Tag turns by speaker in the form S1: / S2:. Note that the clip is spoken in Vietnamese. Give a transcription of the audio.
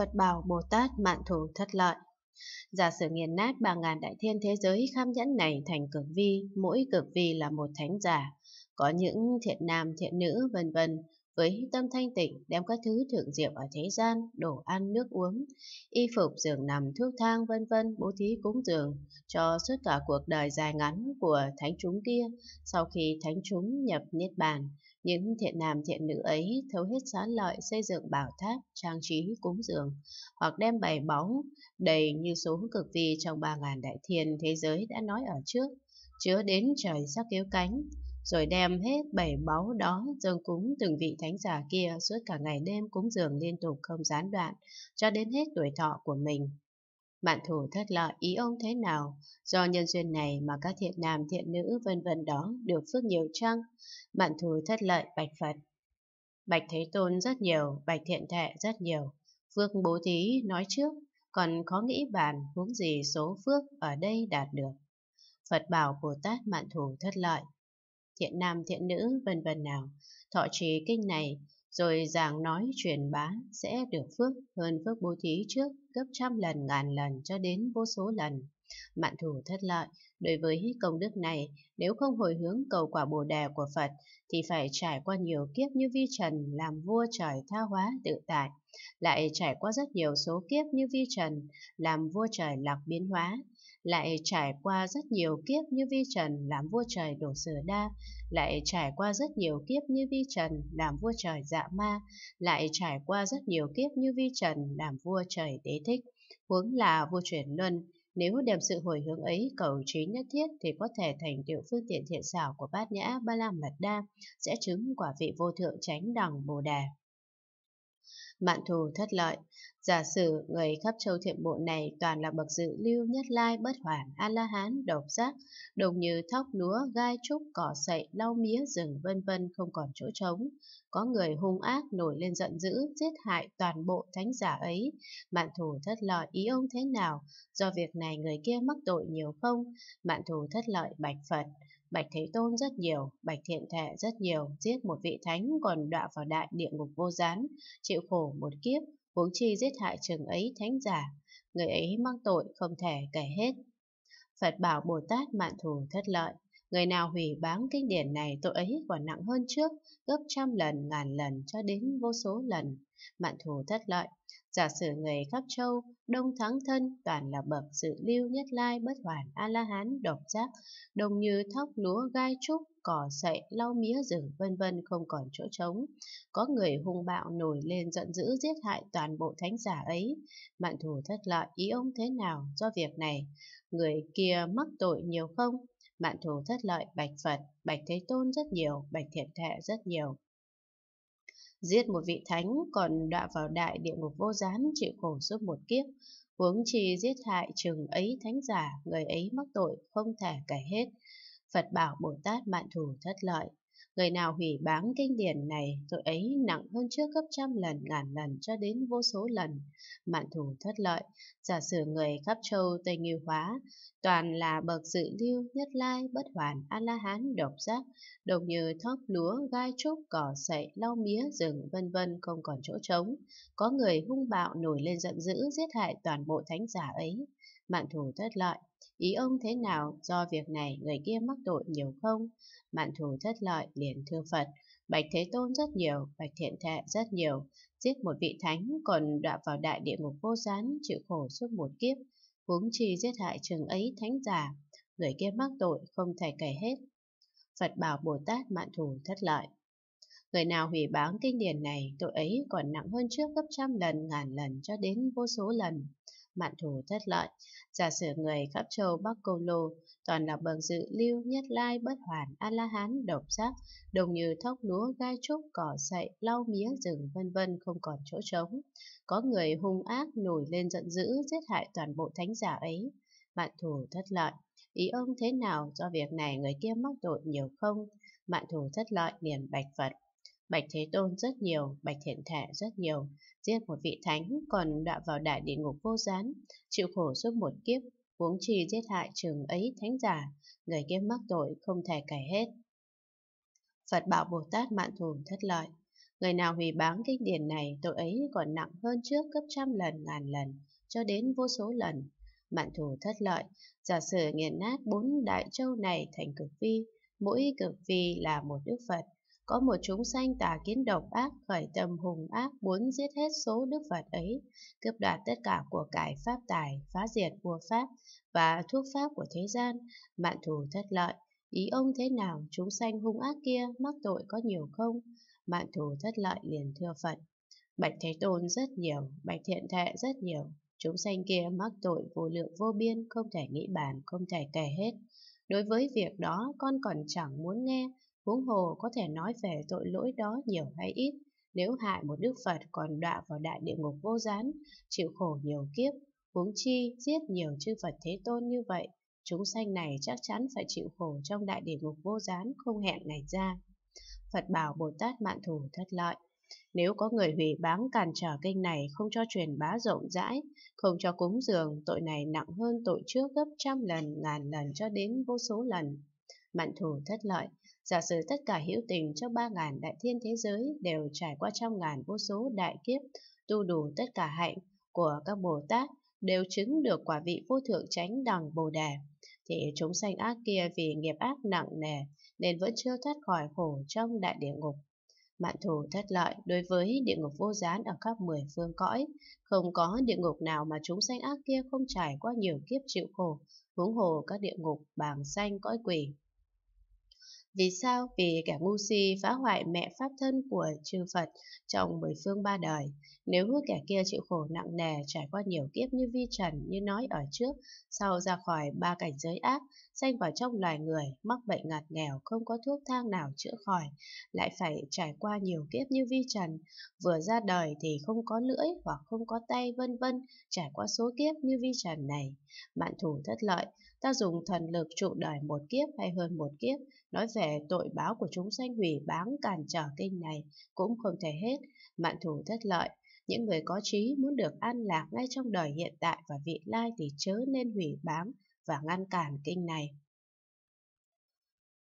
S1: Phật bảo Bồ Tát mạn thủ thất lợi. Giả sử nghiền nát ba ngàn đại thiên thế giới kham nhẫn này thành cực vi, mỗi cực vi là một thánh giả, có những thiện nam, thiện nữ, vân vân, với tâm thanh tịnh đem các thứ thượng diệu ở thế gian, đồ ăn, nước uống, y phục, giường nằm, thuốc thang, vân vân, bố thí cúng dường cho suốt cả cuộc đời dài ngắn của thánh chúng kia sau khi thánh chúng nhập niết bàn những thiện nam thiện nữ ấy thấu hết xá lợi xây dựng bảo tháp, trang trí cúng dường, hoặc đem bày báu, đầy như số cực vi trong ba ngàn đại thiên thế giới đã nói ở trước, chứa đến trời sắc yếu cánh, rồi đem hết bảy báu đó dâng cúng từng vị thánh giả kia suốt cả ngày đêm cúng dường liên tục không gián đoạn, cho đến hết tuổi thọ của mình. Mạn thủ thất lợi ý ông thế nào, do nhân duyên này mà các thiện nam thiện nữ vân vân đó được phước nhiều chăng? Mạn thủ thất lợi bạch Phật. Bạch Thế Tôn rất nhiều, bạch thiện thệ rất nhiều. Phước bố thí nói trước, còn khó nghĩ bàn huống gì số phước ở đây đạt được. Phật bảo Bồ Tát mạn thủ thất lợi. Thiện nam thiện nữ vân vân nào, thọ trì kinh này rồi giảng nói truyền bá sẽ được phước hơn phước bố thí trước gấp trăm lần ngàn lần cho đến vô số lần. Mạn thủ thất lợi, đối với công đức này, nếu không hồi hướng cầu quả bồ đề của Phật, thì phải trải qua nhiều kiếp như vi trần làm vua trời tha hóa tự tại, lại trải qua rất nhiều số kiếp như vi trần làm vua trời lạc biến hóa, lại trải qua rất nhiều kiếp như vi trần làm vua trời đổ sở đa, lại trải qua rất nhiều kiếp như vi trần làm vua trời dạ ma, lại trải qua rất nhiều kiếp như vi trần làm vua trời đế thích, huống là vua chuyển luân. Nếu đem sự hồi hướng ấy cầu trí nhất thiết thì có thể thành tựu phương tiện thiện xảo của bát nhã ba la mật đa, sẽ chứng quả vị vô thượng chánh đẳng bồ đề. Mạn thù thất lợi, giả sử người khắp châu thiện bộ này toàn là bậc dự lưu nhất lai bất hoàn A-la-hán, độc giác, đồng như thóc lúa, gai trúc, cỏ sậy, lau mía, rừng vân vân không còn chỗ trống. Có người hung ác nổi lên giận dữ, giết hại toàn bộ thánh giả ấy. Mạn thù thất lợi ý ông thế nào? Do việc này người kia mắc tội nhiều không? Mạn thù thất lợi bạch Phật. Bạch Thế Tôn rất nhiều, Bạch Thiện thệ rất nhiều, giết một vị thánh còn đọa vào đại địa ngục vô gián, chịu khổ một kiếp, huống chi giết hại trường ấy thánh giả, người ấy mang tội không thể kể hết. Phật bảo Bồ Tát mạn thù thất lợi. Người nào hủy báng kinh điển này tội ấy còn nặng hơn trước, gấp trăm lần, ngàn lần cho đến vô số lần. Mạn thù thất lợi, giả sử người khắp châu, đông thắng thân, toàn là bậc sự lưu nhất lai bất hoàn A-la-hán độc giác, đồng như thóc lúa gai trúc, cỏ sậy, lau mía rừng vân vân không còn chỗ trống. Có người hung bạo nổi lên giận dữ giết hại toàn bộ thánh giả ấy. Mạn thù thất lợi ý ông thế nào do việc này? Người kia mắc tội nhiều không? Mạn thù thất lợi bạch Phật, bạch Thế Tôn rất nhiều, bạch thiện thệ rất nhiều. Giết một vị thánh còn đọa vào đại địa ngục vô gián chịu khổ suốt một kiếp, huống chi giết hại chừng ấy thánh giả, người ấy mắc tội không thể kể hết. Phật bảo Bồ Tát mạn thù thất lợi. Người nào hủy báng kinh điển này, tội ấy nặng hơn trước gấp trăm lần, ngàn lần cho đến vô số lần. Mạn thủ thất lợi, giả sử người khắp châu Tây Nghiêu Hóa, toàn là bậc dự lưu, nhất lai, bất hoàn, A-la-hán, độc giác, đồng như thóc lúa, gai trúc, cỏ sậy, lau mía, rừng, vân vân không còn chỗ trống. Có người hung bạo nổi lên giận dữ, giết hại toàn bộ thánh giả ấy. Mạn thù thất lợi, ý ông thế nào do việc này người kia mắc tội nhiều không? Mạn thù thất lợi liền thưa Phật, Bạch Thế Tôn rất nhiều, Bạch Thiện Thệ rất nhiều, giết một vị thánh còn đọa vào đại địa ngục vô gián chịu khổ suốt một kiếp, huống chi giết hại trường ấy thánh giả, người kia mắc tội không thể kể hết. Phật bảo Bồ Tát mạn thù thất lợi. Người nào hủy báng kinh điển này, tội ấy còn nặng hơn trước gấp trăm lần, ngàn lần cho đến vô số lần mạn thù thất lợi. Giả sử người khắp châu Bắc Cô Lô, toàn là bậc dự lưu nhất lai bất hoàn A-la-hán độc giác, đồng như thóc lúa gai trúc cỏ sậy lau mía rừng vân vân không còn chỗ trống. Có người hung ác nổi lên giận dữ giết hại toàn bộ thánh giả ấy. Mạn thù thất lợi. Ý ông thế nào do việc này người kia mắc tội nhiều không? Mạn thù thất lợi liền bạch Phật. Bạch Thế Tôn rất nhiều, Bạch Thiện Thệ rất nhiều, giết một vị thánh còn đọa vào đại địa ngục vô gián, chịu khổ suốt một kiếp, huống chi giết hại trường ấy thánh giả, người kiếp mắc tội không thể cải hết. Phật bảo Bồ Tát mạn thù thất lợi, người nào hủy báng kinh điển này tội ấy còn nặng hơn trước gấp trăm lần ngàn lần, cho đến vô số lần. Mạn thù thất lợi, giả sử nghiền nát bốn đại châu này thành cực vi, mỗi cực vi là một đức Phật, có một chúng sanh tà kiến độc ác, khởi tâm hùng ác, muốn giết hết số đức Phật ấy, cướp đoạt tất cả của cải pháp tài, phá diệt vua pháp và thuốc pháp của thế gian, mạn thù thất lợi. Ý ông thế nào, chúng sanh hung ác kia mắc tội có nhiều không? Mạn thù thất lợi liền thưa Phật. Bạch Thế Tôn rất nhiều, Bạch Thiện Thệ rất nhiều, chúng sanh kia mắc tội vô lượng vô biên, không thể nghĩ bàn, không thể kể hết. Đối với việc đó, con còn chẳng muốn nghe, huống hồ có thể nói về tội lỗi đó nhiều hay ít, nếu hại một đức Phật còn đọa vào đại địa ngục vô gián, chịu khổ nhiều kiếp, huống chi giết nhiều chư Phật Thế Tôn như vậy, chúng sanh này chắc chắn phải chịu khổ trong đại địa ngục vô gián không hẹn ngày ra. Phật bảo Bồ Tát mạn thủ thất lợi. Nếu có người hủy báng cản trở kinh này không cho truyền bá rộng rãi, không cho cúng dường, tội này nặng hơn tội trước gấp trăm lần, ngàn lần cho đến vô số lần. Mạn thủ thất lợi, Giả sử tất cả hữu tình trong ba ngàn đại thiên thế giới đều trải qua trăm ngàn vô số đại kiếp, tu đủ tất cả hạnh của các Bồ Tát, đều chứng được quả vị vô thượng chánh đẳng Bồ Đề, thì chúng sanh ác kia vì nghiệp ác nặng nề nên vẫn chưa thoát khỏi khổ trong đại địa ngục. Mạn thù thất lợi đối với địa ngục vô gián ở khắp mười phương cõi, không có địa ngục nào mà chúng sanh ác kia không trải qua nhiều kiếp chịu khổ, huống hồ các địa ngục bàng xanh cõi quỷ. Vì sao? Vì kẻ ngu si phá hoại mẹ pháp thân của chư Phật trong mười phương ba đời. Nếu hứa kẻ kia chịu khổ nặng nề trải qua nhiều kiếp như vi trần như nói ở trước, sau ra khỏi ba cảnh giới ác, sanh vào trong loài người, mắc bệnh ngặt nghèo không có thuốc thang nào chữa khỏi, lại phải trải qua nhiều kiếp như vi trần, vừa ra đời thì không có lưỡi hoặc không có tay vân vân, trải qua số kiếp như vi trần này, mạn thủ thất lợi, Ta dùng thần lực trụ đời một kiếp hay hơn một kiếp, nói về tội báo của chúng sanh hủy báng cản trở kinh này cũng không thể hết, mạn thủ thất lợi. Những người có trí muốn được an lạc ngay trong đời hiện tại và vị lai thì chớ nên hủy báng và ngăn cản kinh này.